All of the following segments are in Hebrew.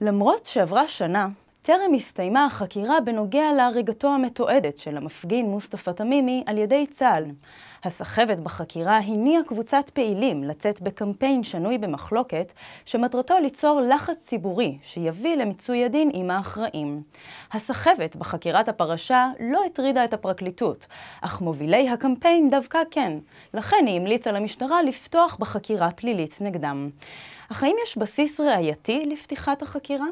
למרות שעברה שנה, טרם הסתיימה החקירה בנוגע להריגתו המתועדת של המפגין מוסטפא תמימי על ידי צה"ל. הסחבת בחקירה הניעה קבוצת פעילים לצאת בקמפיין שנוי במחלוקת, שמטרתו ליצור לחץ ציבורי שיביא למיצוי הדין עם האחראים. הסחבת בחקירת הפרשה לא הטרידה את הפרקליטות, אך מובילי הקמפיין דווקא כן, לכן היא המליצה למשטרה לפתוח בחקירה פלילית נגדם. אך האם יש בסיס ראייתי לפתיחת החקירה?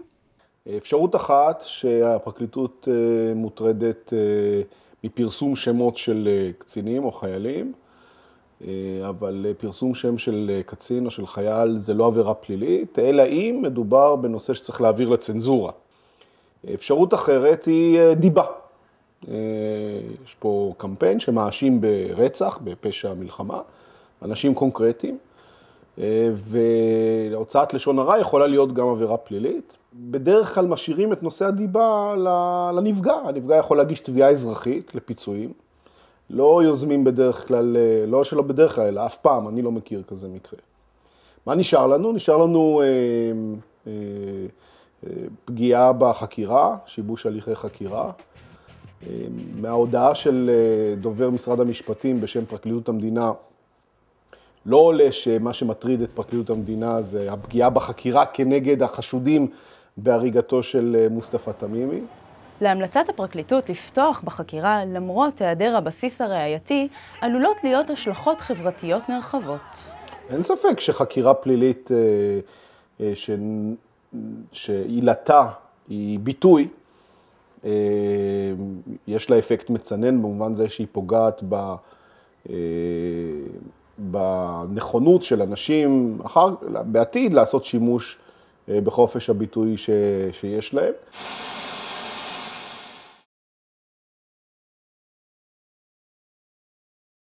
אפשרות אחת, שהפרקליטות אה, מוטרדת אה, מפרסום שמות של אה, קצינים או חיילים, אבל פרסום שם של קצין או של חייל זה לא עבירה פלילית, אלא אם מדובר בנושא שצריך להעביר לצנזורה. אפשרות אחרת היא דיבה. יש פה קמפיין שמאשים ברצח, בפשע מלחמה, אנשים קונקרטיים. אה, והוצאת לשון הרע יכולה להיות גם עבירה פלילית. בדרך כלל משאירים את נושא הדיבה לנפגע. הנפגע יכול להגיש תביעה אזרחית לפיצויים. לא יוזמים בדרך כלל, אה, לא שלא בדרך כלל, אלא אף פעם, אני לא מכיר כזה מקרה. מה נשאר לנו? נשאר לנו אה, אה, אה, פגיעה בחקירה, שיבוש הליכי חקירה. אה, מההודעה של אה, דובר משרד המשפטים בשם פרקליטות המדינה לא עולה שמה שמטריד את פרקליטות המדינה זה הפגיעה בחקירה כנגד החשודים בהריגתו של אה, מוסטפא תמימי. להמלצת הפרקליטות לפתוח בחקירה למרות היעדר הבסיס הראייתי, עלולות להיות השלכות חברתיות נרחבות. אין ספק שחקירה פלילית אה, אה ש... שעילתה היא ביטוי, אה, יש לה אפקט מצנן במובן זה שהיא פוגעת ב... אה, בנכונות של אנשים אחר, בעתיד לעשות שימוש אה, בחופש הביטוי ש, שיש להם.